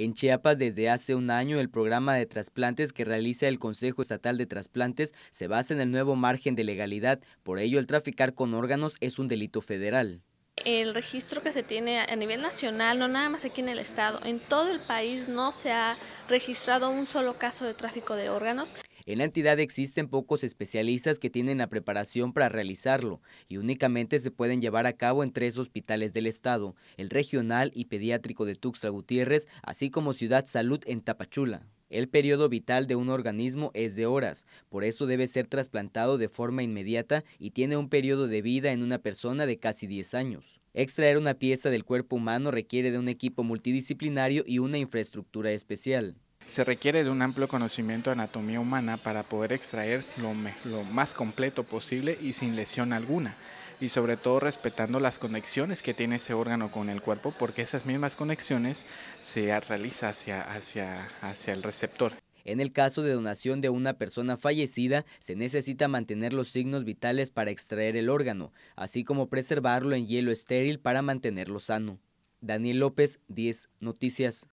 En Chiapas, desde hace un año, el programa de trasplantes que realiza el Consejo Estatal de Trasplantes se basa en el nuevo margen de legalidad. Por ello, el traficar con órganos es un delito federal el registro que se tiene a nivel nacional, no nada más aquí en el estado, en todo el país no se ha registrado un solo caso de tráfico de órganos. En la entidad existen pocos especialistas que tienen la preparación para realizarlo y únicamente se pueden llevar a cabo en tres hospitales del estado, el regional y pediátrico de Tuxtla Gutiérrez, así como Ciudad Salud en Tapachula. El periodo vital de un organismo es de horas, por eso debe ser trasplantado de forma inmediata y tiene un periodo de vida en una persona de casi 10 años. Extraer una pieza del cuerpo humano requiere de un equipo multidisciplinario y una infraestructura especial. Se requiere de un amplio conocimiento de anatomía humana para poder extraer lo, más completo posible y sin lesión alguna y sobre todo respetando las conexiones que tiene ese órgano con el cuerpo, porque esas mismas conexiones se realizan hacia, hacia, hacia el receptor. En el caso de donación de una persona fallecida, se necesita mantener los signos vitales para extraer el órgano, así como preservarlo en hielo estéril para mantenerlo sano. Daniel López, 10 Noticias.